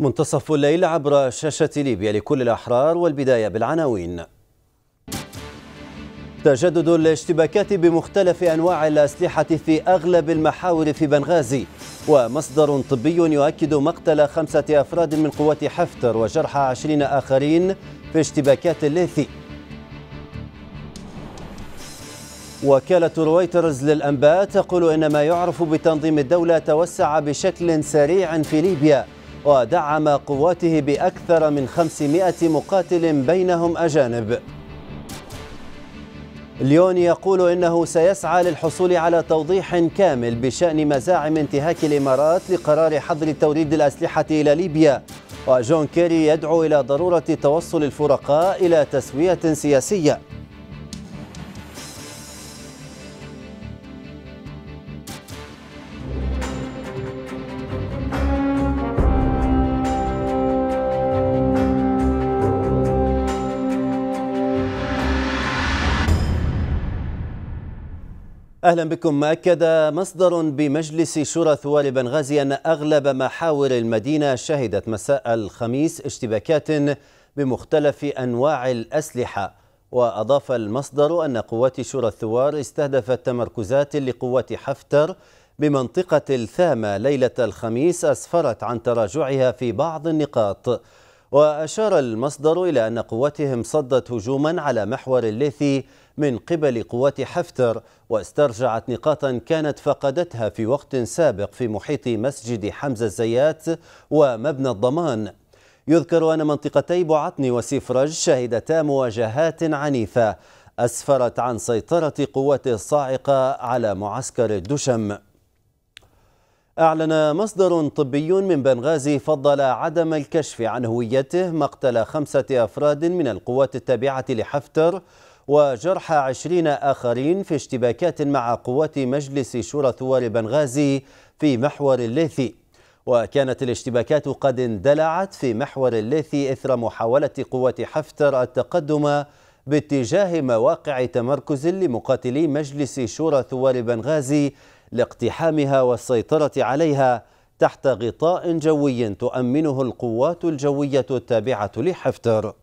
منتصف الليل عبر شاشة ليبيا لكل الأحرار والبداية بالعناوين تجدد الاشتباكات بمختلف أنواع الأسلحة في أغلب المحاور في بنغازي ومصدر طبي يؤكد مقتل خمسة أفراد من قوات حفتر وجرح عشرين آخرين في اشتباكات الليثي وكالة رويترز للأنباء تقول إن ما يعرف بتنظيم الدولة توسع بشكل سريع في ليبيا ودعم قواته بأكثر من 500 مقاتل بينهم أجانب ليون يقول إنه سيسعى للحصول على توضيح كامل بشأن مزاعم انتهاك الإمارات لقرار حظر توريد الأسلحة إلى ليبيا وجون كيري يدعو إلى ضرورة توصل الفرقاء إلى تسوية سياسية أهلا بكم أكد مصدر بمجلس شورى ثوار بنغازي أن أغلب محاور المدينة شهدت مساء الخميس اشتباكات بمختلف أنواع الأسلحة وأضاف المصدر أن قوات شورى الثوار استهدفت تمركزات لقوات حفتر بمنطقة الثامة ليلة الخميس أسفرت عن تراجعها في بعض النقاط وأشار المصدر إلى أن قواتهم صدت هجوما على محور الليثي من قبل قوات حفتر واسترجعت نقاطا كانت فقدتها في وقت سابق في محيط مسجد حمزة الزيات ومبنى الضمان يذكر أن منطقتي بعتني وسيفرج شهدتا مواجهات عنيفة أسفرت عن سيطرة قوات الصاعقة على معسكر الدشم أعلن مصدر طبي من بنغازي فضل عدم الكشف عن هويته مقتل خمسة أفراد من القوات التابعة لحفتر وجرح عشرين آخرين في اشتباكات مع قوات مجلس شورى ثوار بنغازي في محور الليثي وكانت الاشتباكات قد اندلعت في محور الليثي إثر محاولة قوات حفتر التقدم باتجاه مواقع تمركز لمقاتلي مجلس شورى ثوار بنغازي لاقتحامها والسيطرة عليها تحت غطاء جوي تؤمنه القوات الجوية التابعة لحفتر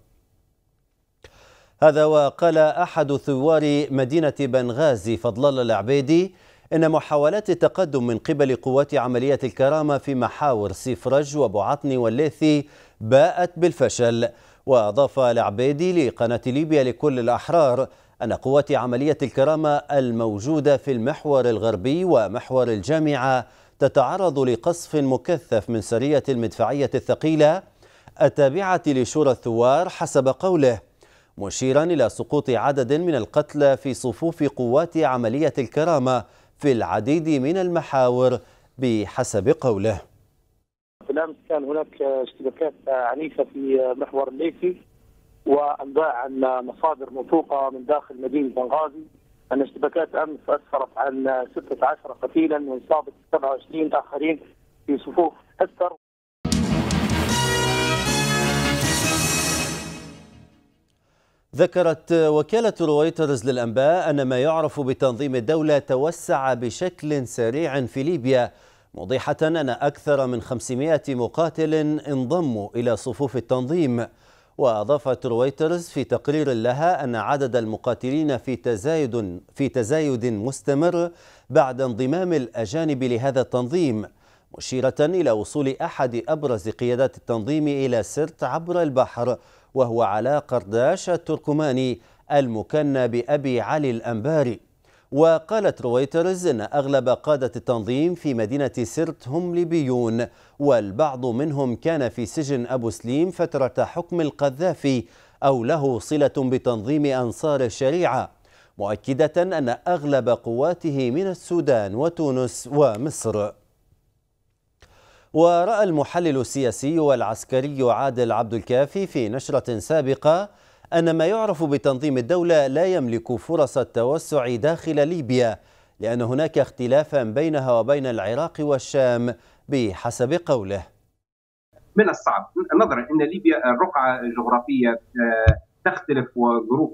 هذا وقال أحد ثوار مدينة بنغازي فضل الله العبيدي إن محاولات التقدم من قبل قوات عملية الكرامة في محاور سيفرج وبعطني والليثي باءت بالفشل وأضاف العبيدي لقناة ليبيا لكل الأحرار أن قوات عملية الكرامة الموجودة في المحور الغربي ومحور الجامعة تتعرض لقصف مكثف من سرية المدفعية الثقيلة التابعة لشورى الثوار حسب قوله مشيرا إلى سقوط عدد من القتلى في صفوف قوات عملية الكرامة في العديد من المحاور بحسب قوله بالأمس كان هناك اشتباكات عنيفة في محور الليفي وأنباء عن مصادر موثوقة من داخل مدينة بنغازي أن اشتباكات أمس أثرت عن 16 قتيلا وإصابة 27 آخرين في صفوف أسفر ذكرت وكالة رويترز للأنباء أن ما يعرف بتنظيم الدولة توسع بشكل سريع في ليبيا موضحة أن أكثر من 500 مقاتل انضموا إلى صفوف التنظيم وأضافت رويترز في تقرير لها أن عدد المقاتلين في تزايد في تزايد مستمر بعد انضمام الأجانب لهذا التنظيم مشيرة إلى وصول أحد أبرز قيادات التنظيم إلى سرت عبر البحر وهو علاء قرداش التركماني المكنى بأبي علي الأنباري وقالت رويترز أن أغلب قادة التنظيم في مدينة سرت هم ليبيون والبعض منهم كان في سجن أبو سليم فترة حكم القذافي أو له صلة بتنظيم أنصار الشريعة مؤكدة أن أغلب قواته من السودان وتونس ومصر ورأى المحلل السياسي والعسكري عادل عبد الكافي في نشرة سابقة أن ما يعرف بتنظيم الدولة لا يملك فرص التوسع داخل ليبيا لأن هناك اختلافا بينها وبين العراق والشام بحسب قوله من الصعب نظرا أن ليبيا رقعة جغرافية آه، تختلف وظروف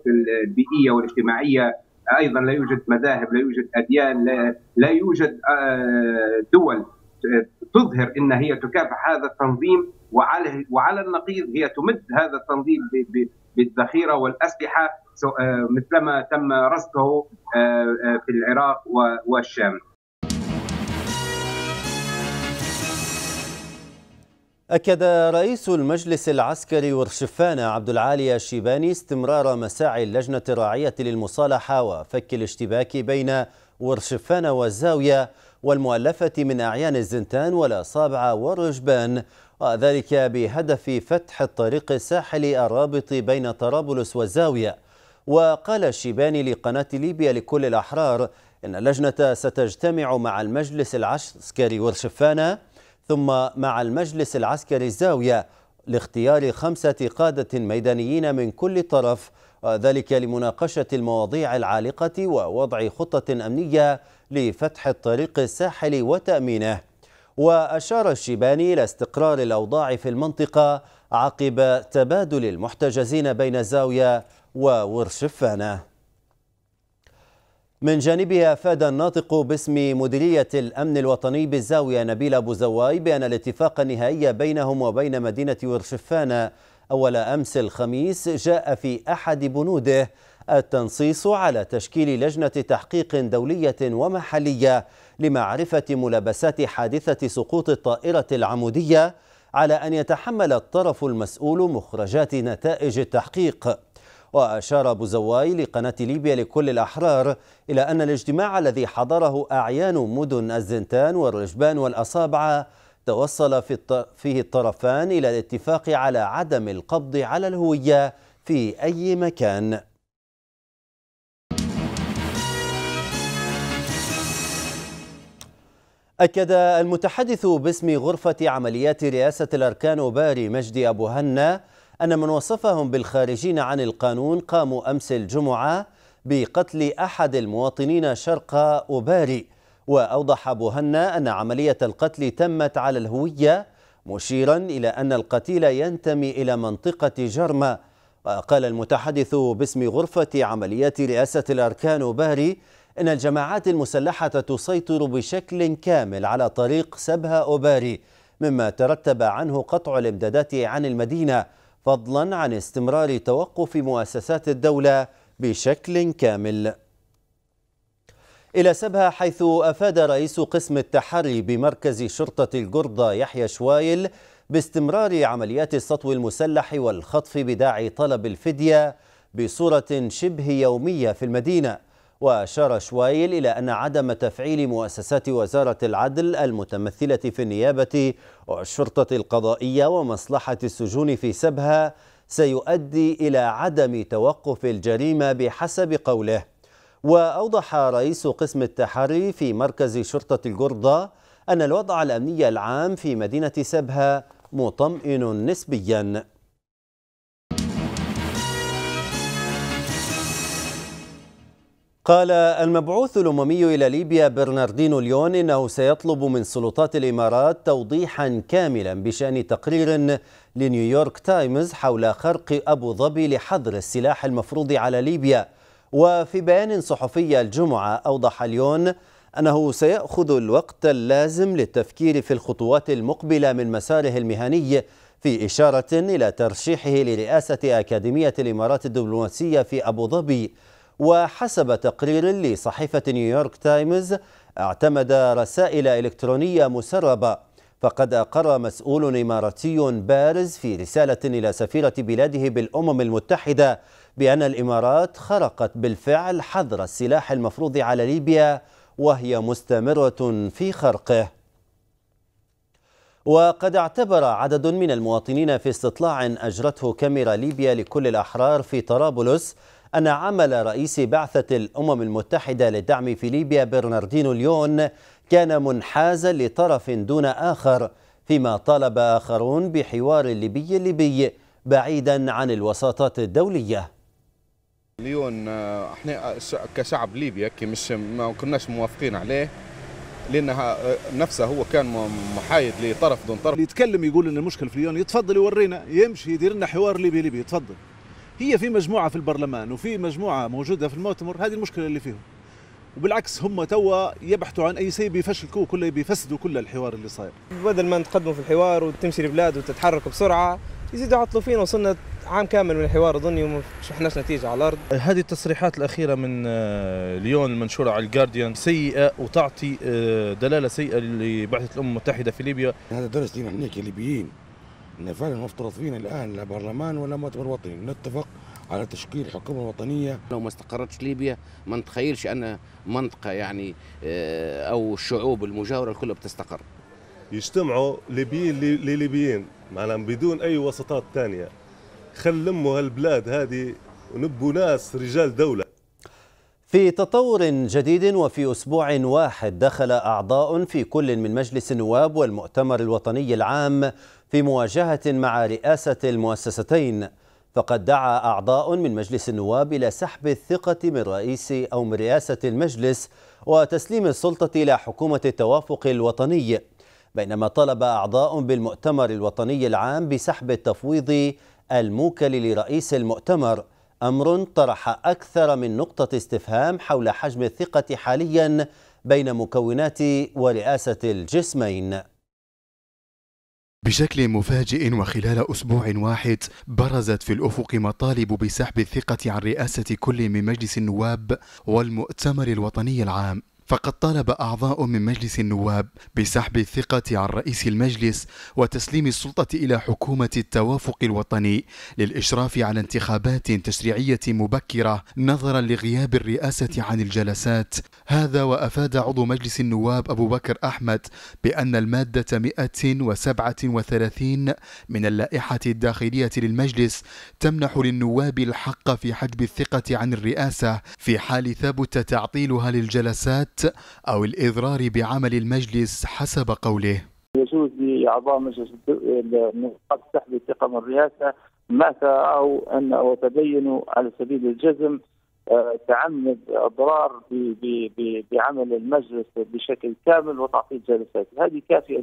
البيئية والاجتماعية أيضا لا يوجد مذاهب لا يوجد أديان لا يوجد آه، دول تظهر ان هي تكافح هذا التنظيم وعلى وعلى النقيض هي تمد هذا التنظيم بالذخيره والاسلحه آه مثلما تم رصده آه، آه، في العراق والشام. أكد رئيس المجلس العسكري ورشفان عبد العالي الشيباني استمرار مساعي اللجنة الراعية للمصالحة وفك الاشتباك بين ورشفان والزاوية والمؤلفة من أعيان الزنتان والأصابع والرجبان وذلك بهدف فتح الطريق الساحلي الرابط بين طرابلس والزاوية وقال الشيباني لقناة ليبيا لكل الأحرار إن اللجنة ستجتمع مع المجلس العسكري والشفانة ثم مع المجلس العسكري الزاوية لاختيار خمسة قادة ميدانيين من كل طرف وذلك لمناقشة المواضيع العالقة ووضع خطة أمنية لفتح الطريق الساحلي وتأمينه وأشار الشيباني إلى استقرار الأوضاع في المنطقة عقب تبادل المحتجزين بين زاوية وورشفانه من جانبها افاد الناطق باسم مديريه الامن الوطني بالزاويه نبيل ابو زواي بان الاتفاق النهائي بينهم وبين مدينه ورشفانه اول امس الخميس جاء في احد بنوده التنصيص على تشكيل لجنة تحقيق دولية ومحلية لمعرفة ملابسات حادثة سقوط الطائرة العمودية على أن يتحمل الطرف المسؤول مخرجات نتائج التحقيق وأشار أبو زواي لقناة ليبيا لكل الأحرار إلى أن الاجتماع الذي حضره أعيان مدن الزنتان والرجبان والأصابع توصل فيه الطرفان إلى الاتفاق على عدم القبض على الهوية في أي مكان أكد المتحدث باسم غرفة عمليات رئاسة الأركان باري مجدي أبو هنا أن من وصفهم بالخارجين عن القانون قاموا أمس الجمعة بقتل أحد المواطنين شرق أوباري وأوضح أبو هنا أن عملية القتل تمت على الهوية مشيرا إلى أن القتيل ينتمي إلى منطقة جرمة وقال المتحدث باسم غرفة عمليات رئاسة الأركان باري إن الجماعات المسلحة تسيطر بشكل كامل على طريق سبها أوباري مما ترتب عنه قطع الامدادات عن المدينة فضلا عن استمرار توقف مؤسسات الدولة بشكل كامل إلى سبها حيث أفاد رئيس قسم التحري بمركز شرطة الجردة يحيى شوايل باستمرار عمليات السطو المسلح والخطف بداعي طلب الفدية بصورة شبه يومية في المدينة وأشار شويل إلى أن عدم تفعيل مؤسسات وزارة العدل المتمثلة في النيابة والشرطة القضائية ومصلحة السجون في سبها سيؤدي إلى عدم توقف الجريمة بحسب قوله وأوضح رئيس قسم التحري في مركز شرطة الجردة أن الوضع الأمني العام في مدينة سبها مطمئن نسبياً قال المبعوث الأممي إلى ليبيا برناردينو ليون إنه سيطلب من سلطات الإمارات توضيحا كاملا بشأن تقرير لنيويورك تايمز حول خرق أبو ظبي لحظر السلاح المفروض على ليبيا وفي بيان صحفي الجمعة أوضح ليون أنه سيأخذ الوقت اللازم للتفكير في الخطوات المقبلة من مساره المهني في إشارة إلى ترشيحه لرئاسة أكاديمية الإمارات الدبلوماسية في أبو ظبي وحسب تقرير لصحيفة نيويورك تايمز اعتمد رسائل إلكترونية مسربة فقد أقر مسؤول إماراتي بارز في رسالة إلى سفيرة بلاده بالأمم المتحدة بأن الإمارات خرقت بالفعل حظر السلاح المفروض على ليبيا وهي مستمرة في خرقه وقد اعتبر عدد من المواطنين في استطلاع أجرته كاميرا ليبيا لكل الأحرار في طرابلس أن عمل رئيس بعثة الأمم المتحدة للدعم في ليبيا برناردينو ليون كان منحازا لطرف دون آخر فيما طالب آخرون بحوار الليبي الليبي بعيدا عن الوساطات الدولية ليون آه، احنا كشعب ليبيا مش ما كناش موافقين عليه لانها آه، نفسه هو كان محايد لطرف دون طرف يتكلم يقول ان المشكل في ليون يتفضل يورينا يمشي يدير لنا حوار ليبي ليبي يتفضل هي في مجموعه في البرلمان وفي مجموعه موجوده في المؤتمر هذه المشكله اللي فيهم وبالعكس هم توا يبحثوا عن اي شيء بيفشلكوا كله بيفسدوا كل الحوار اللي صاير بدل ما نتقدموا في الحوار وتمشي البلاد وتتحرك بسرعه يزيدوا عطلوا فينا وصلنا عام كامل من الحوار اظني وما شفناش نتيجه على الارض هذه التصريحات الاخيره من آه، ليون المنشوره على الجارديان سيئه وتعطي آه، دلاله سيئه لبعثه الامم المتحده في ليبيا هذا درس ديما احنا الليبيين ان فعلا مفترض فينا الان لا برلمان ولا مؤتمر وطني نتفق على تشكيل حكومه وطنيه لو ما استقرتش ليبيا ما نتخيلش ان منطقه يعني آه، او الشعوب المجاوره الكل بتستقر يجتمعوا ليبيين لليبيين معناها بدون اي وسطات ثانيه خلموا هالبلاد هذه ونبوا ناس رجال دوله في تطور جديد وفي أسبوع واحد دخل أعضاء في كل من مجلس النواب والمؤتمر الوطني العام في مواجهة مع رئاسة المؤسستين فقد دعا أعضاء من مجلس النواب إلى سحب الثقة من رئيس أو من رئاسة المجلس وتسليم السلطة إلى حكومة التوافق الوطني بينما طلب أعضاء بالمؤتمر الوطني العام بسحب التفويض الموكل لرئيس المؤتمر أمر طرح أكثر من نقطة استفهام حول حجم الثقة حاليا بين مكونات ورئاسة الجسمين بشكل مفاجئ وخلال أسبوع واحد برزت في الأفق مطالب بسحب الثقة عن رئاسة كل من مجلس النواب والمؤتمر الوطني العام فقد طالب أعضاء من مجلس النواب بسحب الثقة عن رئيس المجلس وتسليم السلطة إلى حكومة التوافق الوطني للإشراف على انتخابات تشريعية مبكرة نظرا لغياب الرئاسة عن الجلسات هذا وأفاد عضو مجلس النواب أبو بكر أحمد بأن المادة 137 من اللائحة الداخلية للمجلس تمنح للنواب الحق في حجب الثقة عن الرئاسة في حال ثبت تعطيلها للجلسات الإساءة أو الإضرار بعمل المجلس حسب قوله يجوز لأعضاء مجلس النقاط تحديد ثقة من الرئاسة مات أو أن وتبينوا على سبيل الجزم آه، تعمد اضرار بعمل المجلس بشكل كامل وتعطيل جلساته، هذه كافيه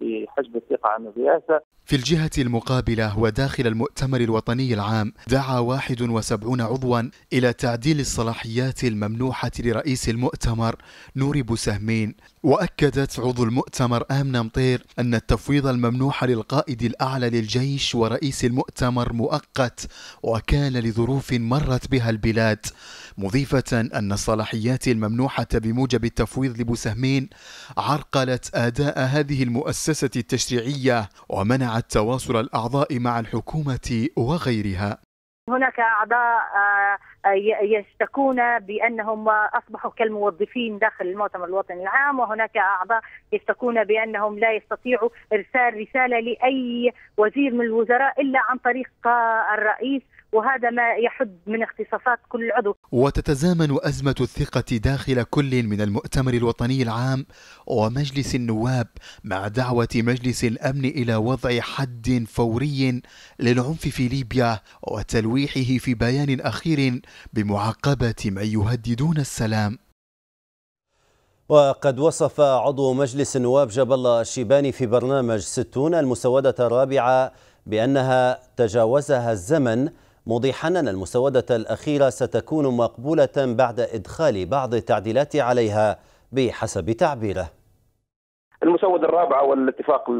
لحجب الثقه عن الرئاسه. في الجهه المقابله وداخل المؤتمر الوطني العام دعا 71 عضوا الى تعديل الصلاحيات الممنوحه لرئيس المؤتمر نوري بوسهمين وأكدت عضو المؤتمر آمنة مطير أن التفويض الممنوح للقائد الأعلى للجيش ورئيس المؤتمر مؤقت وكان لظروف مرت بها البلاد مضيفة أن الصلاحيات الممنوحة بموجب التفويض لبوسهمين عرقلت أداء هذه المؤسسة التشريعية ومنعت تواصل الأعضاء مع الحكومة وغيرها هناك اعضاء آه، يشتكون بانهم اصبحوا كالموظفين داخل المؤتمر الوطني العام وهناك اعضاء يشتكون بانهم لا يستطيعوا ارسال رساله لاي وزير من الوزراء الا عن طريق الرئيس وهذا ما يحد من اختصاصات كل عضو وتتزامن أزمة الثقة داخل كل من المؤتمر الوطني العام ومجلس النواب مع دعوة مجلس الأمن إلى وضع حد فوري للعنف في ليبيا وتلويحه في بيان أخير بمعاقبة من يهددون السلام وقد وصف عضو مجلس النواب جبل الشيباني في برنامج ستون المسودة الرابعة بأنها تجاوزها الزمن موضحا أن المسودة الأخيرة ستكون مقبولة بعد إدخال بعض التعديلات عليها بحسب تعبيره المسودة الرابعة والاتفاق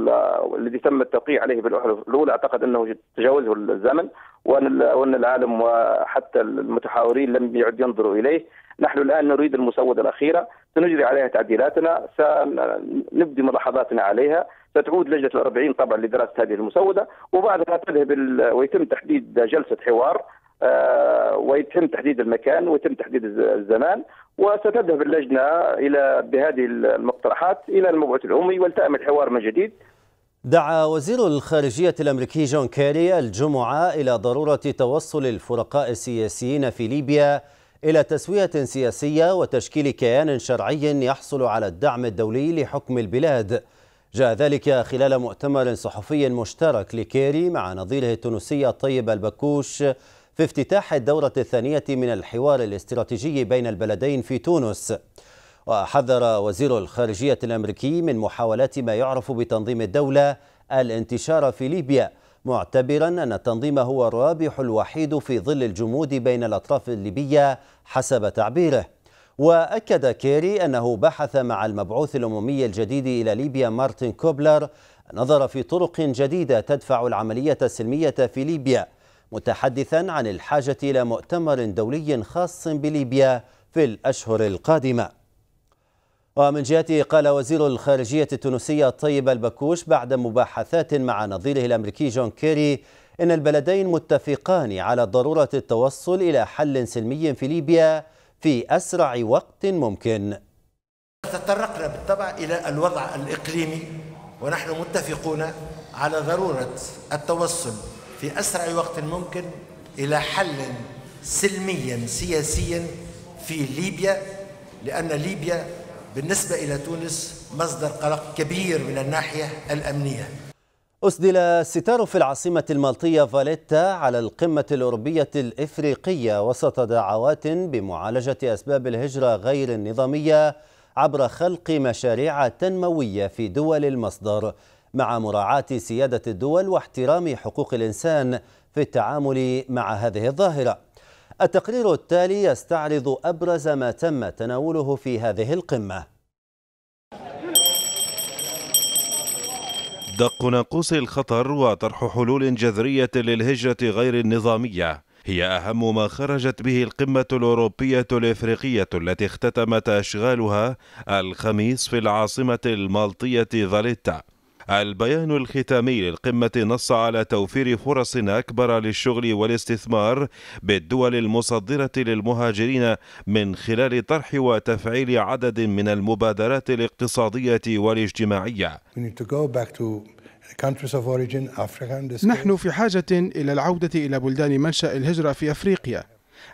الذي تم التوقيع عليه الاحرف الأولى أعتقد أنه تجاوزه الزمن وأن العالم وحتى المتحاورين لم يعد ينظروا إليه نحن الآن نريد المسودة الأخيرة سنجري عليها تعديلاتنا سنبدي ملاحظاتنا عليها ستعود لجنه الأربعين طبعا لدراسه هذه المسوده وبعدها تذهب ويتم تحديد جلسه حوار آه، ويتم تحديد المكان ويتم تحديد الزمان وستذهب اللجنه الى بهذه المقترحات الى المبعوث الاممي ولتأم الحوار من جديد دعا وزير الخارجية الأمريكي جون كيري الجمعة إلى ضرورة توصل الفرقاء السياسيين في ليبيا إلى تسوية سياسية وتشكيل كيان شرعي يحصل على الدعم الدولي لحكم البلاد جاء ذلك خلال مؤتمر صحفي مشترك لكيري مع نظيره التونسي طيب البكوش في افتتاح الدورة الثانية من الحوار الاستراتيجي بين البلدين في تونس وحذر وزير الخارجية الأمريكي من محاولات ما يعرف بتنظيم الدولة الانتشار في ليبيا معتبرا أن التنظيم هو الرابح الوحيد في ظل الجمود بين الأطراف الليبية حسب تعبيره وأكد كيري أنه بحث مع المبعوث الأممي الجديد إلى ليبيا مارتن كوبلر نظر في طرق جديدة تدفع العملية السلمية في ليبيا متحدثا عن الحاجة إلى مؤتمر دولي خاص بليبيا في الأشهر القادمة ومن جهته قال وزير الخارجية التونسية طيب البكوش بعد مباحثات مع نظيره الأمريكي جون كيري إن البلدين متفقان على ضرورة التوصل إلى حل سلمي في ليبيا في أسرع وقت ممكن تطرقنا بالطبع إلى الوضع الإقليمي ونحن متفقون على ضرورة التوصل في أسرع وقت ممكن إلى حل سلميا سياسيا في ليبيا لأن ليبيا بالنسبة إلى تونس مصدر قلق كبير من الناحية الأمنية أسدل الستار في العاصمة المالطية فاليتا على القمة الأوروبية الإفريقية وسط دعوات بمعالجة أسباب الهجرة غير النظامية عبر خلق مشاريع تنموية في دول المصدر مع مراعاة سيادة الدول واحترام حقوق الإنسان في التعامل مع هذه الظاهرة التقرير التالي يستعرض أبرز ما تم تناوله في هذه القمة دق ناقوس الخطر وطرح حلول جذرية للهجرة غير النظامية هي أهم ما خرجت به القمة الأوروبية الإفريقية التي اختتمت أشغالها الخميس في العاصمة المالطية فاليتا البيان الختامي للقمة نص على توفير فرص أكبر للشغل والاستثمار بالدول المصدرة للمهاجرين من خلال طرح وتفعيل عدد من المبادرات الاقتصادية والاجتماعية. نحن في حاجة إلى العودة إلى بلدان منشأ الهجرة في أفريقيا.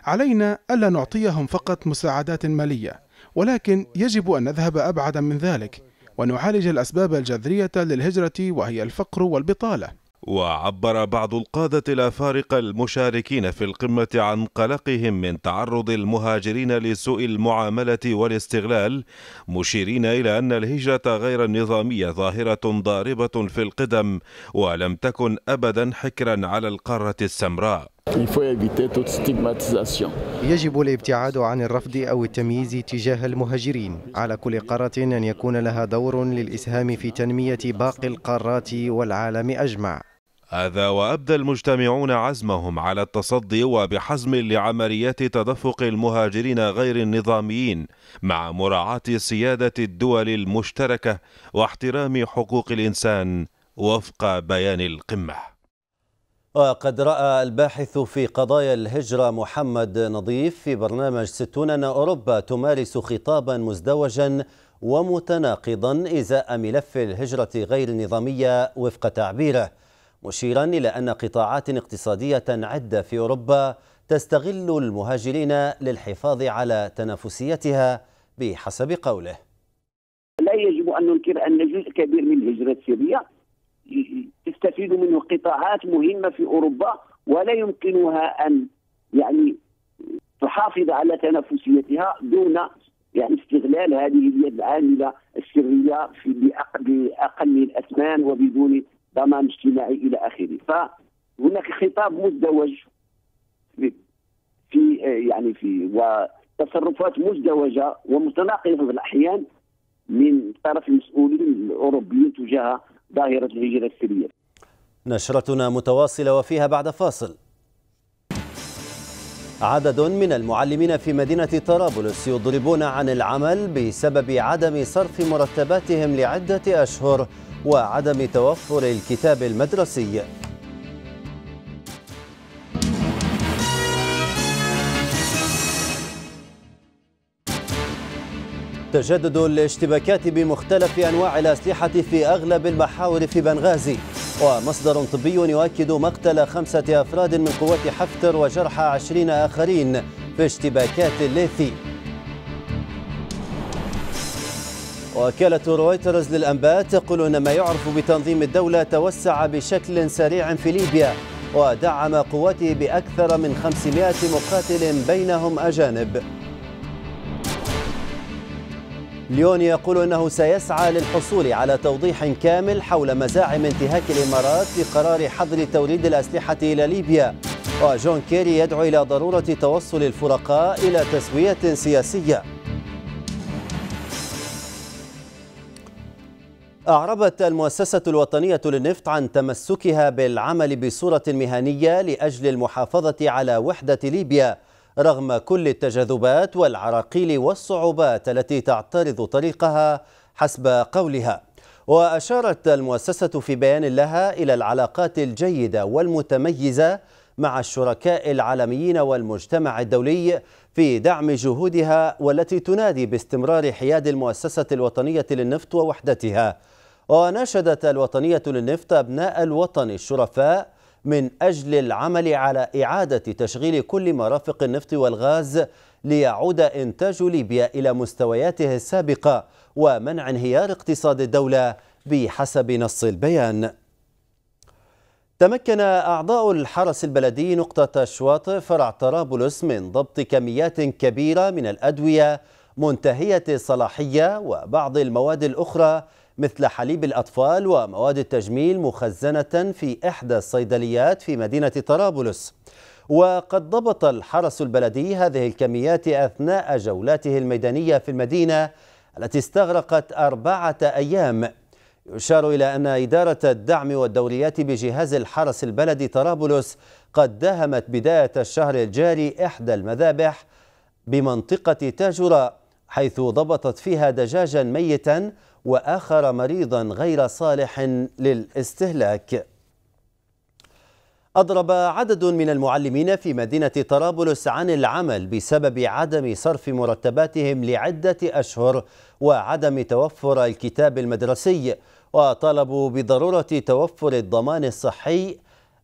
علينا ألا نعطيهم فقط مساعدات مالية، ولكن يجب أن نذهب أبعد من ذلك. ونعالج الأسباب الجذرية للهجرة وهي الفقر والبطالة وعبر بعض القادة الأفارقة المشاركين في القمة عن قلقهم من تعرض المهاجرين لسوء المعاملة والاستغلال مشيرين إلى أن الهجرة غير النظامية ظاهرة ضاربة في القدم ولم تكن أبدا حكرا على القارة السمراء يجب الابتعاد عن الرفض أو التمييز تجاه المهاجرين على كل قارة أن يكون لها دور للإسهام في تنمية باقي القارات والعالم أجمع هذا وأبدى المجتمعون عزمهم على التصدي وبحزم لعمليات تدفق المهاجرين غير النظاميين مع مراعاة سيادة الدول المشتركة واحترام حقوق الإنسان وفق بيان القمة وقد رأى الباحث في قضايا الهجرة محمد نظيف في برنامج ستون أن أوروبا تمارس خطابا مزدوجا ومتناقضا إزاء ملف الهجرة غير النظامية وفق تعبيره مشيرا إلى أن قطاعات اقتصادية عدة في أوروبا تستغل المهاجرين للحفاظ على تنافسيتها بحسب قوله لا يجب أن ننكر أن جزء كبير من هجرة سوريا تستفيد منه قطاعات مهمه في اوروبا ولا يمكنها ان يعني تحافظ على تنافسيتها دون يعني استغلال هذه اليد العامله السريه في باقل الاثمان وبدون ضمان اجتماعي الى اخره فهناك خطاب مزدوج في, في يعني في وتصرفات مزدوجه ومتناقضه في الاحيان من طرف المسؤولين الاوروبيين تجاه ظاهرة الهجرة السرية نشرتنا متواصلة وفيها بعد فاصل عدد من المعلمين في مدينة طرابلس يضربون عن العمل بسبب عدم صرف مرتباتهم لعدة أشهر وعدم توفر الكتاب المدرسي تجدد الاشتباكات بمختلف أنواع الأسلحة في أغلب المحاور في بنغازي ومصدر طبي يؤكد مقتل خمسة أفراد من قوات حفتر وجرح عشرين آخرين في اشتباكات الليثي وكالة رويترز للأنباء تقول أن ما يعرف بتنظيم الدولة توسع بشكل سريع في ليبيا ودعم قواته بأكثر من 500 مقاتل بينهم أجانب ليون يقول أنه سيسعى للحصول على توضيح كامل حول مزاعم انتهاك الإمارات قرار حظر توريد الأسلحة إلى ليبيا وجون كيري يدعو إلى ضرورة توصل الفرقاء إلى تسوية سياسية أعربت المؤسسة الوطنية للنفط عن تمسكها بالعمل بصورة مهنية لأجل المحافظة على وحدة ليبيا رغم كل التجاذبات والعراقيل والصعوبات التي تعترض طريقها حسب قولها وأشارت المؤسسة في بيان لها إلى العلاقات الجيدة والمتميزة مع الشركاء العالميين والمجتمع الدولي في دعم جهودها والتي تنادي باستمرار حياد المؤسسة الوطنية للنفط ووحدتها وناشدت الوطنية للنفط أبناء الوطن الشرفاء من أجل العمل على إعادة تشغيل كل مرافق النفط والغاز ليعود إنتاج ليبيا إلى مستوياته السابقة ومنع انهيار اقتصاد الدولة بحسب نص البيان تمكن أعضاء الحرس البلدي نقطة الشواطئ فرع طرابلس من ضبط كميات كبيرة من الأدوية منتهية الصلاحية وبعض المواد الأخرى مثل حليب الأطفال ومواد التجميل مخزنة في إحدى الصيدليات في مدينة طرابلس وقد ضبط الحرس البلدي هذه الكميات أثناء جولاته الميدانية في المدينة التي استغرقت أربعة أيام يشار إلى أن إدارة الدعم والدوريات بجهاز الحرس البلدي طرابلس قد داهمت بداية الشهر الجاري إحدى المذابح بمنطقة تاجرة حيث ضبطت فيها دجاجا ميتا وآخر مريضا غير صالح للاستهلاك أضرب عدد من المعلمين في مدينة طرابلس عن العمل بسبب عدم صرف مرتباتهم لعدة أشهر وعدم توفر الكتاب المدرسي وطالبوا بضرورة توفر الضمان الصحي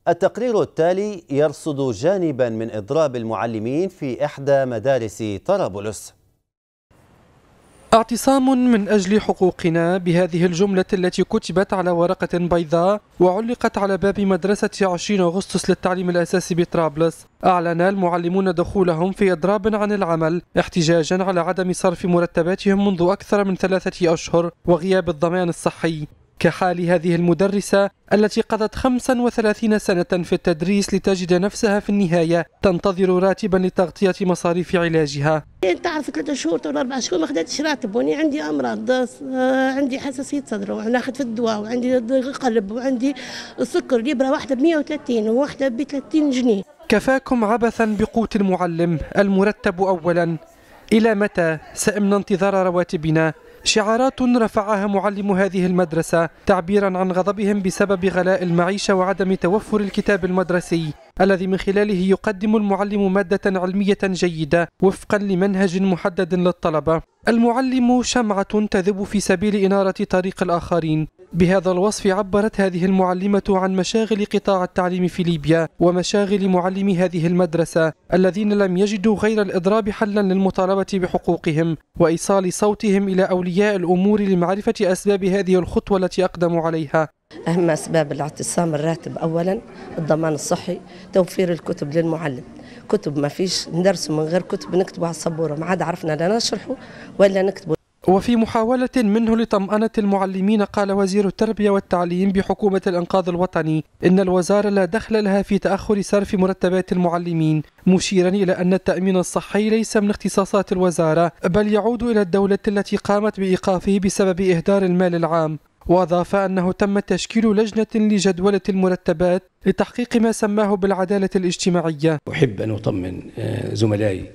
التقرير التالي يرصد جانبا من إضراب المعلمين في إحدى مدارس طرابلس اعتصام من أجل حقوقنا بهذه الجملة التي كتبت على ورقة بيضاء وعلقت على باب مدرسة 20 أغسطس للتعليم الأساسي بطرابلس أعلن المعلمون دخولهم في إضراب عن العمل احتجاجا على عدم صرف مرتباتهم منذ أكثر من ثلاثة أشهر وغياب الضمان الصحي كحال هذه المدرسة التي قضت 35 سنة في التدريس لتجد نفسها في النهاية تنتظر راتبا لتغطية مصاريف علاجها إيه، انت تعرف ثلاثة شهور ولا أربع شهور ما خدتش راتب وأنا عندي أمراض آه، عندي حساسية صدر وناخذ في الدواء وعندي قلب وعندي السكر ليبرة واحدة ب 130 وواحدة ب 30 جنيه كفاكم عبثا بقوت المعلم المرتب أولا إلى متى سئمنا انتظار رواتبنا شعارات رفعها معلم هذه المدرسة تعبيرا عن غضبهم بسبب غلاء المعيشة وعدم توفر الكتاب المدرسي الذي من خلاله يقدم المعلم مادة علمية جيدة وفقا لمنهج محدد للطلبة المعلم شمعة تذب في سبيل إنارة طريق الآخرين بهذا الوصف عبرت هذه المعلمة عن مشاغل قطاع التعليم في ليبيا ومشاغل معلمي هذه المدرسة الذين لم يجدوا غير الإضراب حلا للمطالبة بحقوقهم وإيصال صوتهم إلى أولياء الأمور لمعرفة أسباب هذه الخطوة التي أقدموا عليها أهم أسباب الاعتصام الراتب أولا الضمان الصحي توفير الكتب للمعلم كتب ما فيش ندرسه من غير كتب نكتبه على الصبورة ما عاد عرفنا لا نشرحه ولا نكتبه وفي محاولة منه لطمأنة المعلمين قال وزير التربية والتعليم بحكومة الإنقاذ الوطني إن الوزارة لا دخل لها في تأخر صرف مرتبات المعلمين مشيرا إلى أن التأمين الصحي ليس من اختصاصات الوزارة بل يعود إلى الدولة التي قامت بإيقافه بسبب إهدار المال العام وأضاف أنه تم تشكيل لجنة لجدولة المرتبات لتحقيق ما سماه بالعدالة الاجتماعية أحب أن أطمن آه، زملائي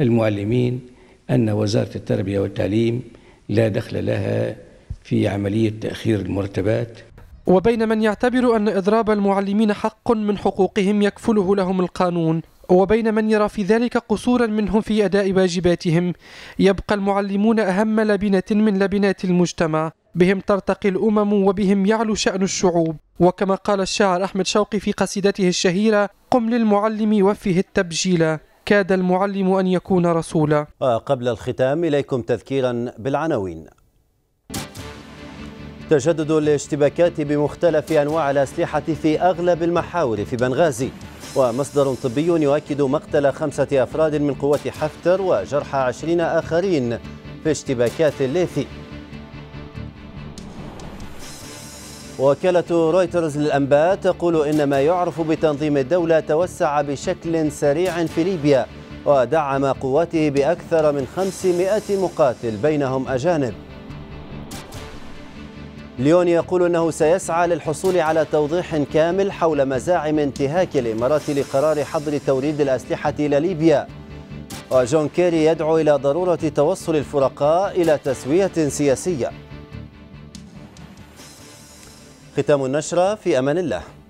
المعلمين أن وزارة التربية والتعليم لا دخل لها في عملية تأخير المرتبات وبين من يعتبر أن إضراب المعلمين حق من حقوقهم يكفله لهم القانون وبين من يرى في ذلك قصورا منهم في أداء واجباتهم يبقى المعلمون أهم لبنة من لبنات المجتمع بهم ترتقي الأمم وبهم يعلو شأن الشعوب وكما قال الشاعر أحمد شوقي في قصيدته الشهيرة قم للمعلم وفه التبجيلة كاد المعلم أن يكون رسولا قبل الختام إليكم تذكيرا بالعناوين تجدد الاشتباكات بمختلف أنواع الأسلحة في أغلب المحاور في بنغازي ومصدر طبي يؤكد مقتل خمسة أفراد من قوة حفتر وجرح عشرين آخرين في اشتباكات الليثي وكالة رويترز للأنباء تقول إن ما يعرف بتنظيم الدولة توسع بشكل سريع في ليبيا ودعم قواته بأكثر من 500 مقاتل بينهم أجانب ليون يقول أنه سيسعى للحصول على توضيح كامل حول مزاعم انتهاك الإمارات لقرار حظر توريد الأسلحة إلى ليبيا وجون كيري يدعو إلى ضرورة توصل الفرقاء إلى تسوية سياسية ختام النشرة في أمان الله